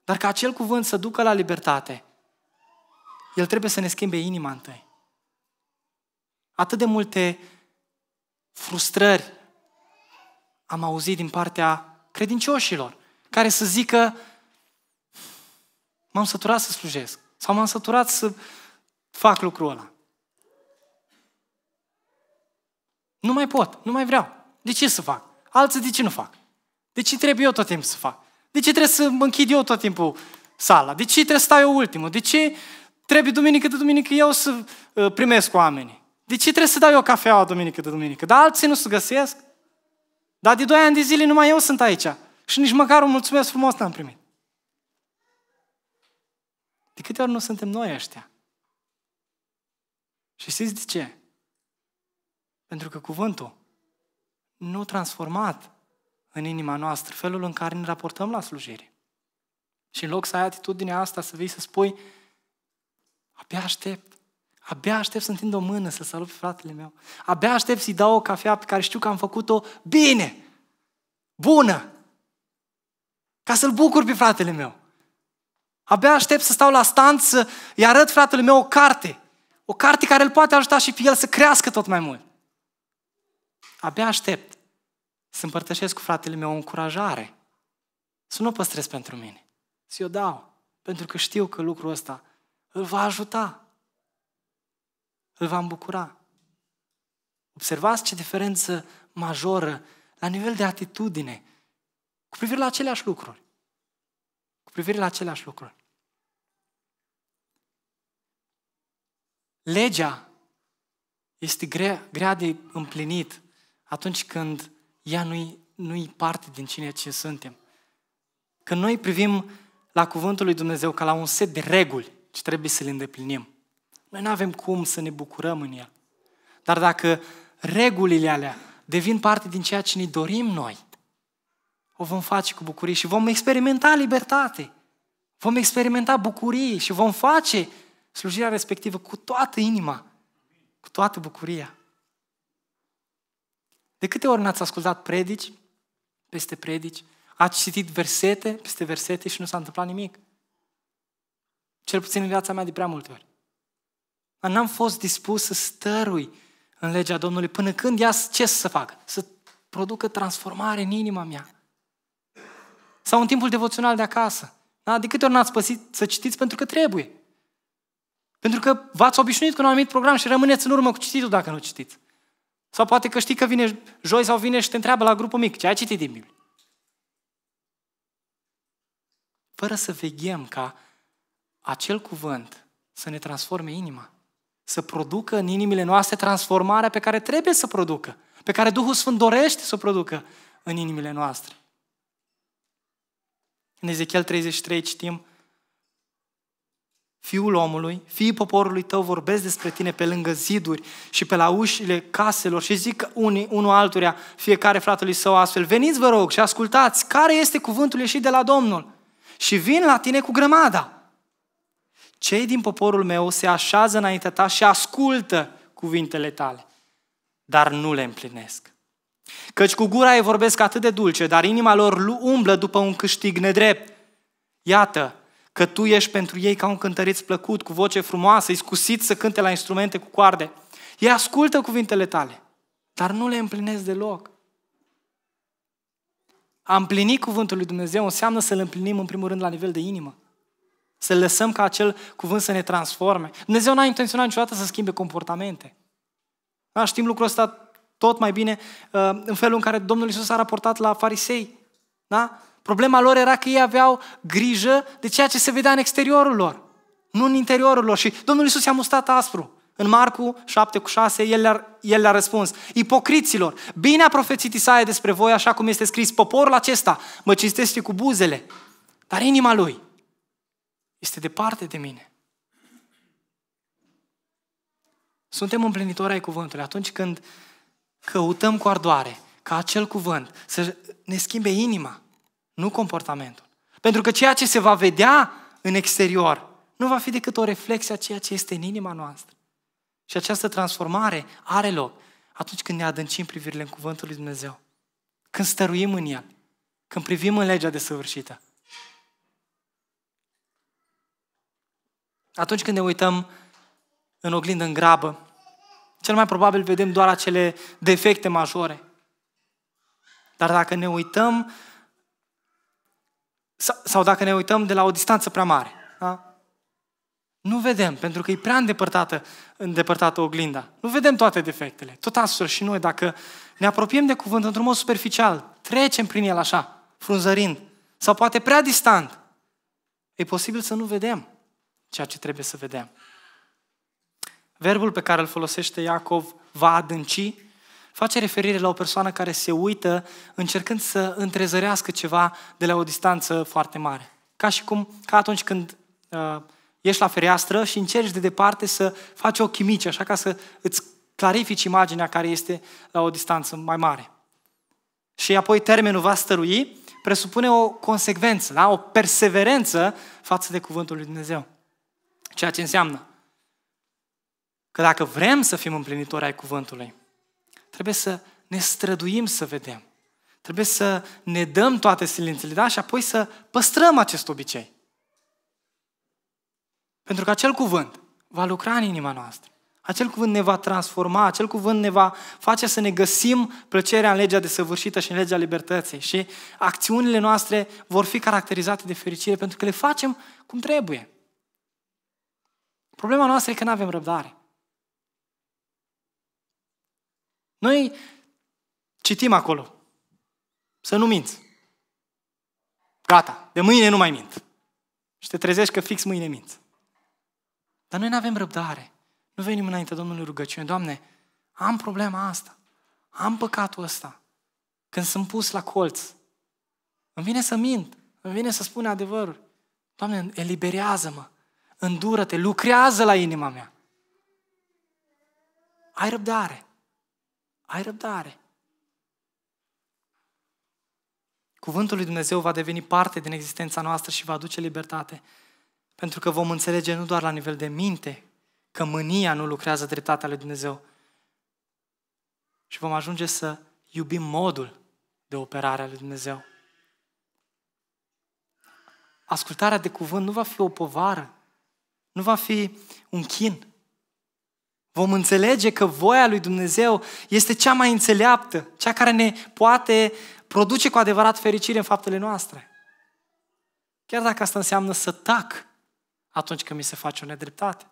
Dar ca acel cuvânt să ducă la libertate, el trebuie să ne schimbe inima întâi. Atât de multe frustrări am auzit din partea credincioșilor, care să zică m-am săturat să slujesc sau m-am săturat să fac lucrul ăla. Nu mai pot, nu mai vreau. De ce să fac? Alții de ce nu fac? De ce trebuie eu tot timpul să fac? De ce trebuie să mă închid eu tot timpul sala? De ce trebuie să stau eu ultimul? De ce trebuie duminică de duminică eu să uh, primesc oamenii? De ce trebuie să dau eu cafeaua duminică de duminică? Dar alții nu se găsesc. Dar de 2 ani de zile numai eu sunt aici. Și nici măcar un mulțumesc frumos n-am primit. De câte ori nu suntem noi ăștia? Și știți de ce? Pentru că cuvântul nu transformat în inima noastră felul în care ne raportăm la slujire. Și în loc să ai atitudinea asta, să vii să spui, abia aștept. Abia aștept să întind o mână să salut fratele meu. Abia aștept să-i dau o cafea pe care știu că am făcut-o bine, bună, ca să-l bucur pe fratele meu. Abia aștept să stau la stanță, să arăt fratele meu o carte. O carte care îl poate ajuta și pe el să crească tot mai mult. Abia aștept să împărtășesc cu fratele meu o încurajare. Să nu o păstrez pentru mine. Să o dau. Pentru că știu că lucrul ăsta îl va ajuta îl va îmbucura. Observați ce diferență majoră la nivel de atitudine cu privire la aceleași lucruri. Cu privire la aceleași lucruri. Legea este grea, grea de împlinit atunci când ea nu-i, nu-i parte din cine ce suntem. Când noi privim la cuvântul lui Dumnezeu ca la un set de reguli ce trebuie să le îndeplinim. Noi nu avem cum să ne bucurăm în el. Dar dacă regulile alea devin parte din ceea ce ne dorim noi, o vom face cu bucurie și vom experimenta libertate. Vom experimenta bucurie și vom face slujirea respectivă cu toată inima, cu toată bucuria. De câte ori n-ați ascultat predici peste predici, ați citit versete peste versete și nu s-a întâmplat nimic? Cel puțin în viața mea de prea multe ori. N-am fost dispus să stărui în legea Domnului până când ia ce să fac Să producă transformare în inima mea. Sau în timpul devoțional de acasă. Da? De câte ori n-ați păsit să citiți pentru că trebuie. Pentru că v-ați obișnuit cu un anumit program și rămâneți în urmă cu cititul dacă nu citiți. Sau poate că știi că vine joi sau vine și te întreabă la grupul mic, ce ai citit din Biblie? Fără să veghem ca acel cuvânt să ne transforme inima să producă în inimile noastre transformarea pe care trebuie să producă, pe care Duhul Sfânt dorește să o producă în inimile noastre. În Ezechiel 33 citim, Fiul omului, fiii poporului tău vorbesc despre tine pe lângă ziduri și pe la ușile caselor și zic unii, unul altuia, fiecare fratelui său astfel, veniți vă rog și ascultați care este cuvântul ieșit de la Domnul și vin la tine cu grămada cei din poporul meu se așează înaintea ta și ascultă cuvintele tale, dar nu le împlinesc. Căci cu gura ei vorbesc atât de dulce, dar inima lor umblă după un câștig nedrept. Iată că tu ești pentru ei ca un cântăriț plăcut, cu voce frumoasă, iscusit să cânte la instrumente cu coarde. Ei ascultă cuvintele tale, dar nu le împlinesc deloc. A împlini cuvântul lui Dumnezeu înseamnă să-l împlinim în primul rând la nivel de inimă. Să lăsăm ca acel cuvânt să ne transforme. Dumnezeu n-a intenționat niciodată să schimbe comportamente. Da, știm lucrul ăsta tot mai bine uh, în felul în care Domnul Isus a raportat la farisei. Da? Problema lor era că ei aveau grijă de ceea ce se vedea în exteriorul lor, nu în interiorul lor. Și Domnul Isus i-a mustat aspru. În Marcu 7 cu 6, el le-a, el le-a răspuns, ipocriților, bine a profețit Isaia despre voi, așa cum este scris, poporul acesta mă cinstește cu buzele, dar inima lui este departe de mine. Suntem împlinitori ai cuvântului atunci când căutăm cu ardoare ca acel cuvânt să ne schimbe inima, nu comportamentul. Pentru că ceea ce se va vedea în exterior nu va fi decât o reflexie a ceea ce este în inima noastră. Și această transformare are loc atunci când ne adâncim privirile în Cuvântul lui Dumnezeu, când stăruim în El, când privim în legea de săvârșită Atunci când ne uităm în oglindă, în grabă, cel mai probabil vedem doar acele defecte majore. Dar dacă ne uităm sau dacă ne uităm de la o distanță prea mare, da? nu vedem, pentru că e prea îndepărtată, îndepărtată oglinda. Nu vedem toate defectele. Tot astfel și noi, dacă ne apropiem de cuvânt într-un mod superficial, trecem prin el așa, frunzărind, sau poate prea distant, e posibil să nu vedem ceea ce trebuie să vedem. Verbul pe care îl folosește Iacov, va adânci, face referire la o persoană care se uită încercând să întrezărească ceva de la o distanță foarte mare. Ca și cum, ca atunci când uh, ești la fereastră și încerci de departe să faci o chimici, așa ca să îți clarifici imaginea care este la o distanță mai mare. Și apoi termenul va stărui presupune o consecvență, da? o perseverență față de Cuvântul lui Dumnezeu. Ceea ce înseamnă că dacă vrem să fim împlinitori ai cuvântului, trebuie să ne străduim să vedem. Trebuie să ne dăm toate silințele, da? Și apoi să păstrăm acest obicei. Pentru că acel cuvânt va lucra în inima noastră. Acel cuvânt ne va transforma, acel cuvânt ne va face să ne găsim plăcerea în legea desăvârșită și în legea libertății. Și acțiunile noastre vor fi caracterizate de fericire pentru că le facem cum trebuie. Problema noastră e că nu avem răbdare. Noi citim acolo. Să nu minți. Gata, de mâine nu mai mint. Și te trezești că fix mâine minți. Dar noi nu avem răbdare. Nu venim înainte Domnului rugăciune. Doamne, am problema asta. Am păcatul ăsta. Când sunt pus la colț, îmi vine să mint. Îmi vine să spun adevărul. Doamne, eliberează-mă îndură-te, lucrează la inima mea. Ai răbdare. Ai răbdare. Cuvântul lui Dumnezeu va deveni parte din existența noastră și va aduce libertate. Pentru că vom înțelege nu doar la nivel de minte că mânia nu lucrează dreptatea lui Dumnezeu, și vom ajunge să iubim modul de operare a lui Dumnezeu. Ascultarea de cuvânt nu va fi o povară, nu va fi un chin. Vom înțelege că voia lui Dumnezeu este cea mai înțeleaptă, cea care ne poate produce cu adevărat fericire în faptele noastre. Chiar dacă asta înseamnă să tac atunci când mi se face o nedreptate.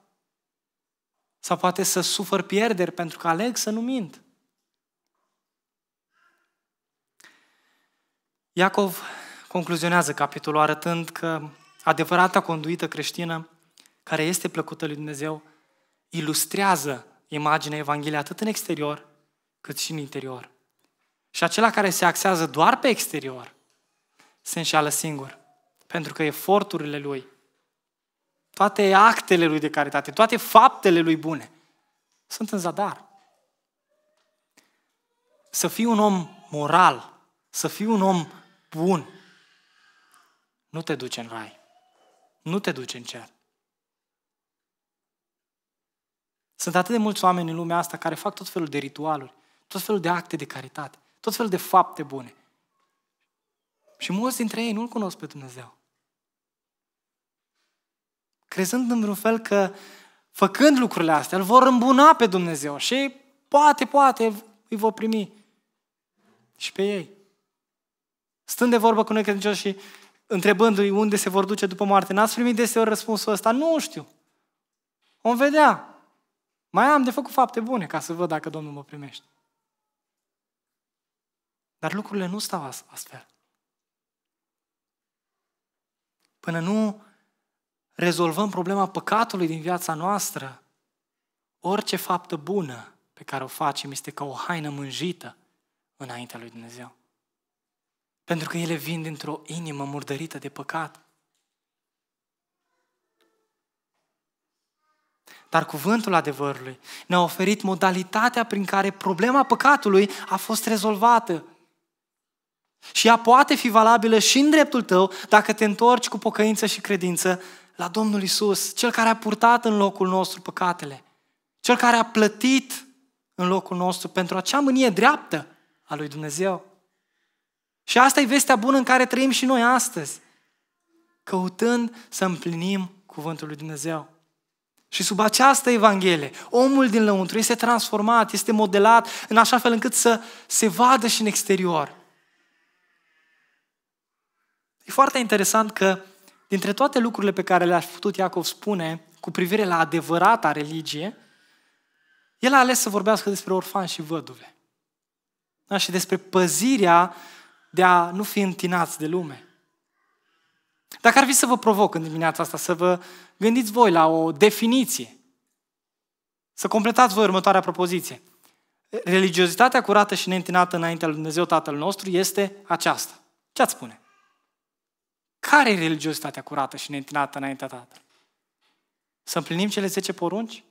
Sau poate să sufăr pierderi pentru că aleg să nu mint. Iacov concluzionează capitolul arătând că adevărata conduită creștină care este plăcută lui Dumnezeu, ilustrează imaginea Evangheliei atât în exterior, cât și în interior. Și acela care se axează doar pe exterior, se înșeală singur. Pentru că eforturile lui, toate actele lui de caritate, toate faptele lui bune, sunt în zadar. Să fii un om moral, să fii un om bun, nu te duce în rai, nu te duce în cer. Sunt atât de mulți oameni în lumea asta care fac tot felul de ritualuri, tot felul de acte de caritate, tot felul de fapte bune. Și mulți dintre ei nu-L cunosc pe Dumnezeu. Crezând în vreun fel că făcând lucrurile astea, îl vor îmbuna pe Dumnezeu și poate, poate îi vor primi și pe ei. Stând de vorbă cu noi credincioși și întrebându-i unde se vor duce după moarte, n-ați primit deseori răspunsul ăsta? Nu știu. Vom vedea. Mai am de făcut fapte bune ca să văd dacă Domnul mă primește. Dar lucrurile nu stau astfel. Până nu rezolvăm problema păcatului din viața noastră, orice faptă bună pe care o facem este ca o haină mânjită înaintea lui Dumnezeu. Pentru că ele vin dintr-o inimă murdărită de păcat. Dar cuvântul adevărului ne-a oferit modalitatea prin care problema păcatului a fost rezolvată. Și ea poate fi valabilă și în dreptul tău dacă te întorci cu pocăință și credință la Domnul Isus, Cel care a purtat în locul nostru păcatele, Cel care a plătit în locul nostru pentru acea mânie dreaptă a lui Dumnezeu. Și asta e vestea bună în care trăim și noi astăzi, căutând să împlinim cuvântul lui Dumnezeu. Și sub această Evanghelie, omul din lăuntru este transformat, este modelat în așa fel încât să se vadă și în exterior. E foarte interesant că dintre toate lucrurile pe care le-a putut Iacov spune cu privire la adevărata religie, el a ales să vorbească despre orfani și văduve. Da? Și despre păzirea de a nu fi întinați de lume. Dacă ar fi să vă provoc în dimineața asta, să vă gândiți voi la o definiție, să completați voi următoarea propoziție. Religiozitatea curată și neîntinată înaintea lui Dumnezeu Tatăl nostru este aceasta. Ce ați spune? Care e religiozitatea curată și neîntinată înaintea Tatăl? Să împlinim cele 10 porunci?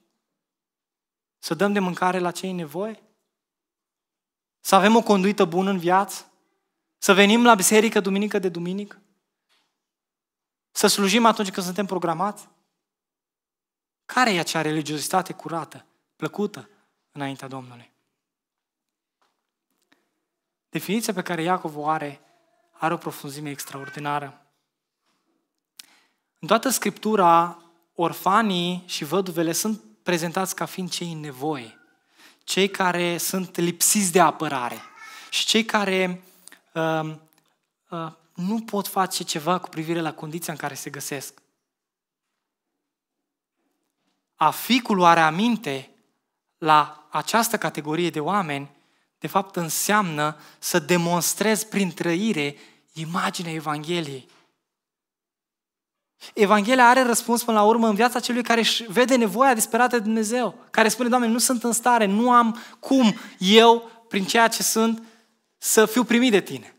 Să dăm de mâncare la cei nevoie? Să avem o conduită bună în viață? Să venim la biserică duminică de duminică? Să slujim atunci când suntem programați? Care e acea religiozitate curată, plăcută înaintea Domnului? Definiția pe care Iacov o are are o profunzime extraordinară. În toată Scriptura, orfanii și văduvele sunt prezentați ca fiind cei în nevoie, cei care sunt lipsiți de apărare și cei care uh, uh, nu pot face ceva cu privire la condiția în care se găsesc. A fi cu aminte la această categorie de oameni, de fapt înseamnă să demonstrezi prin trăire imaginea Evangheliei. Evanghelia are răspuns până la urmă în viața celui care își vede nevoia disperată de Dumnezeu, care spune, Doamne, nu sunt în stare, nu am cum eu, prin ceea ce sunt, să fiu primit de Tine.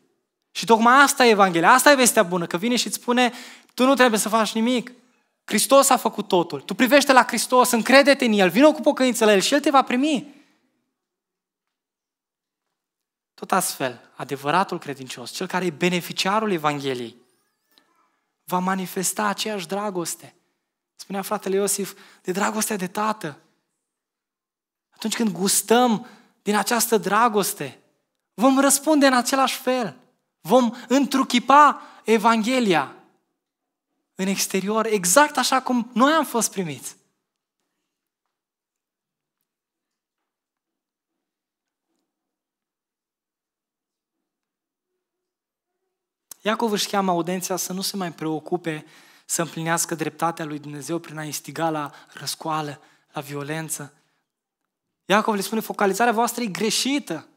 Și tocmai asta e Evanghelia, asta e vestea bună, că vine și îți spune, tu nu trebuie să faci nimic. Hristos a făcut totul. Tu privește la Hristos, încrede-te în El, vină cu pocăință la El și El te va primi. Tot astfel, adevăratul credincios, cel care e beneficiarul Evangheliei, va manifesta aceeași dragoste. Spunea fratele Iosif, de dragostea de tată. Atunci când gustăm din această dragoste, vom răspunde în același fel. Vom întruchipa Evanghelia în exterior, exact așa cum noi am fost primiți. Iacov își cheamă audenția să nu se mai preocupe să împlinească dreptatea lui Dumnezeu prin a instiga la răscoală, la violență. Iacov le spune, focalizarea voastră e greșită.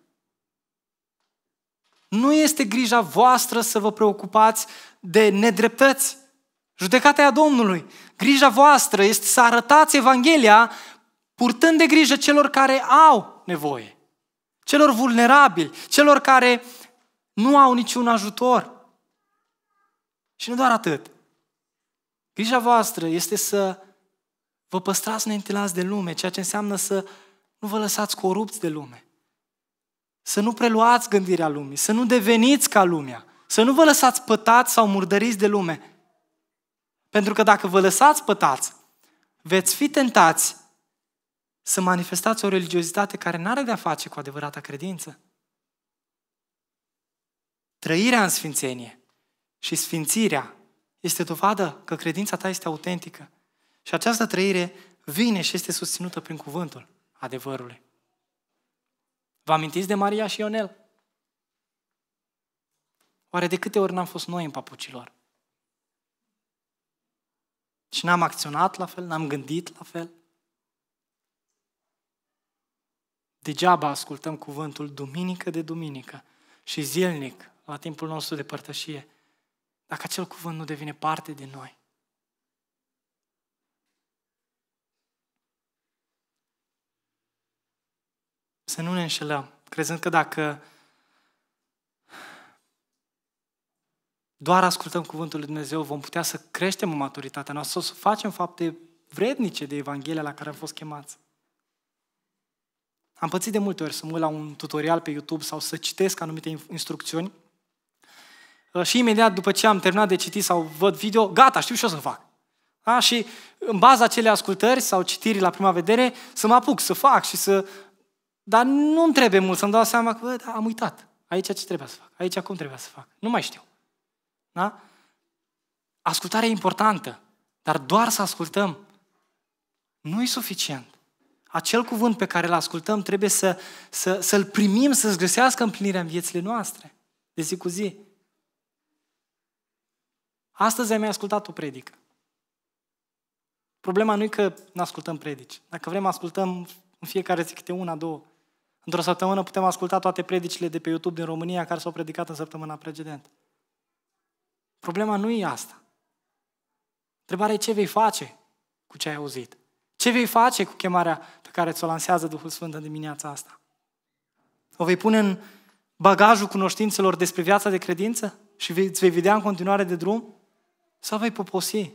Nu este grija voastră să vă preocupați de nedreptăți. Judecata e a Domnului. Grija voastră este să arătați Evanghelia purtând de grijă celor care au nevoie, celor vulnerabili, celor care nu au niciun ajutor. Și nu doar atât. Grija voastră este să vă păstrați neîntilați de lume, ceea ce înseamnă să nu vă lăsați corupți de lume. Să nu preluați gândirea lumii, să nu deveniți ca lumea, să nu vă lăsați pătați sau murdăriți de lume. Pentru că dacă vă lăsați pătați, veți fi tentați să manifestați o religiozitate care nu are de-a face cu adevărata credință. Trăirea în sfințenie și sfințirea este dovadă că credința ta este autentică. Și această trăire vine și este susținută prin cuvântul adevărului. Vă amintiți de Maria și Ionel? Oare de câte ori n-am fost noi în papucilor? Și n-am acționat la fel, n-am gândit la fel? Degeaba ascultăm cuvântul duminică de duminică și zilnic la timpul nostru de părtășie, dacă acel cuvânt nu devine parte din noi. să nu ne înșelăm, crezând că dacă doar ascultăm Cuvântul lui Dumnezeu, vom putea să creștem în maturitatea noastră, să facem fapte vrednice de Evanghelia la care am fost chemați. Am pățit de multe ori să mă la un tutorial pe YouTube sau să citesc anumite instrucțiuni uh, și imediat după ce am terminat de citit sau văd video, gata, știu ce o să fac. A, da? Și în baza acelei ascultări sau citiri la prima vedere, să mă apuc să fac și să dar nu îmi trebuie mult să-mi dau seama că, bă, da, am uitat. Aici ce trebuia să fac? Aici cum trebuia să fac? Nu mai știu. Da? Ascultarea e importantă, dar doar să ascultăm nu e suficient. Acel cuvânt pe care îl ascultăm trebuie să, să, să-l primim, să-ți găsească împlinirea în viețile noastre, de zi cu zi. Astăzi am mai ascultat o predică. Problema nu e că nu ascultăm predici. Dacă vrem, ascultăm în fiecare zi câte una, două. Într-o săptămână putem asculta toate predicile de pe YouTube din România care s-au predicat în săptămâna precedentă. Problema nu e asta. Întrebarea e ce vei face cu ce ai auzit. Ce vei face cu chemarea pe care ți-o lansează Duhul Sfânt în dimineața asta? O vei pune în bagajul cunoștințelor despre viața de credință și îți vei vedea în continuare de drum? Sau vei poposi?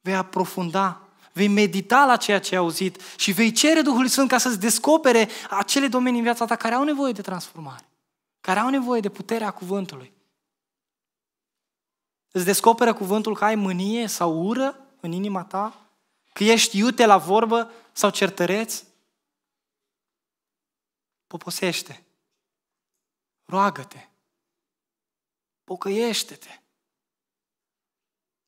Vei aprofunda vei medita la ceea ce ai auzit și vei cere Duhului Sfânt ca să-ți descopere acele domenii în viața ta care au nevoie de transformare, care au nevoie de puterea cuvântului. Îți descoperă cuvântul că ai mânie sau ură în inima ta? Că ești iute la vorbă sau certăreți? Poposește. Roagă-te. Pocăiește-te.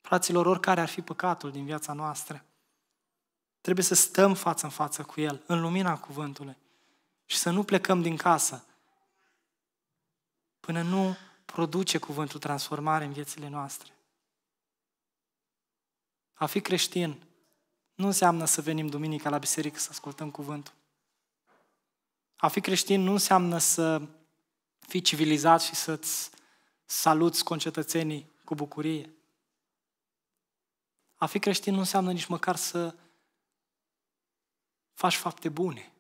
Fraților, oricare ar fi păcatul din viața noastră, Trebuie să stăm față în față cu El, în lumina cuvântului și să nu plecăm din casă până nu produce cuvântul transformare în viețile noastre. A fi creștin nu înseamnă să venim duminica la biserică să ascultăm cuvântul. A fi creștin nu înseamnă să fii civilizat și să-ți saluți concetățenii cu bucurie. A fi creștin nu înseamnă nici măcar să faci fapte bune,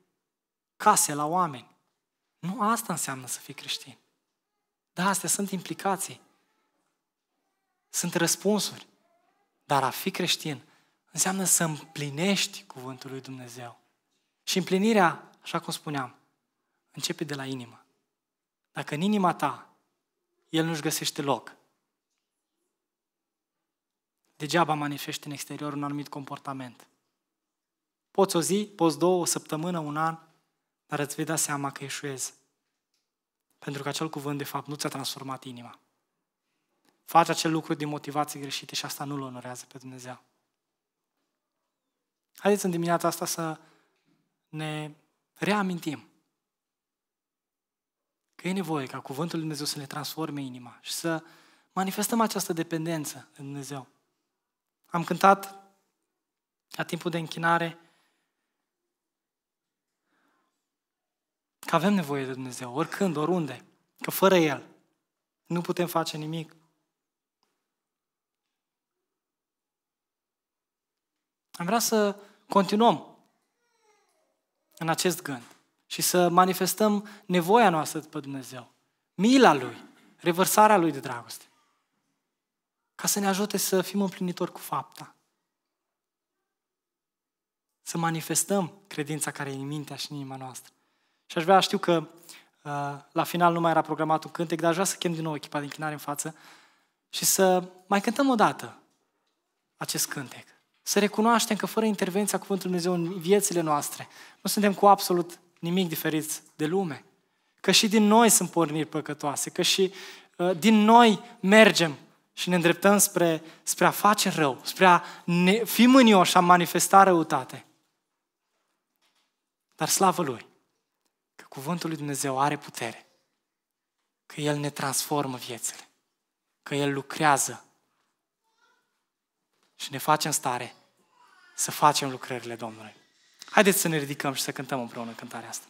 case la oameni. Nu asta înseamnă să fii creștin. Da, astea sunt implicații. Sunt răspunsuri. Dar a fi creștin înseamnă să împlinești cuvântul lui Dumnezeu. Și împlinirea, așa cum spuneam, începe de la inimă. Dacă în inima ta el nu-și găsește loc, degeaba manifeste în exterior un anumit comportament – Poți o zi, poți două, o săptămână, un an, dar îți vei da seama că eșuezi. Pentru că acel cuvânt, de fapt, nu ți-a transformat inima. Faci acel lucru din motivații greșite și asta nu-L onorează pe Dumnezeu. Haideți în dimineața asta să ne reamintim că e nevoie ca Cuvântul Lui Dumnezeu să ne transforme inima și să manifestăm această dependență de Dumnezeu. Am cântat la timpul de închinare Că avem nevoie de Dumnezeu, oricând, oriunde. Că fără El nu putem face nimic. Am vrea să continuăm în acest gând și să manifestăm nevoia noastră după Dumnezeu, mila Lui, revărsarea Lui de dragoste, ca să ne ajute să fim împlinitori cu fapta, să manifestăm credința care e în mintea și în inima noastră. Și aș vrea, știu că uh, la final nu mai era programat un cântec, dar aș vrea să chem din nou echipa de închinare în față și să mai cântăm o dată acest cântec. Să recunoaștem că fără intervenția Cuvântului Dumnezeu în viețile noastre, nu suntem cu absolut nimic diferiți de lume. Că și din noi sunt porniri păcătoase, că și uh, din noi mergem și ne îndreptăm spre, spre a face rău, spre a ne, fi mânioși, a manifesta răutate. Dar slavă Lui! cuvântul lui Dumnezeu are putere, că El ne transformă viețile, că El lucrează și ne face în stare să facem lucrările Domnului. Haideți să ne ridicăm și să cântăm împreună cântarea asta.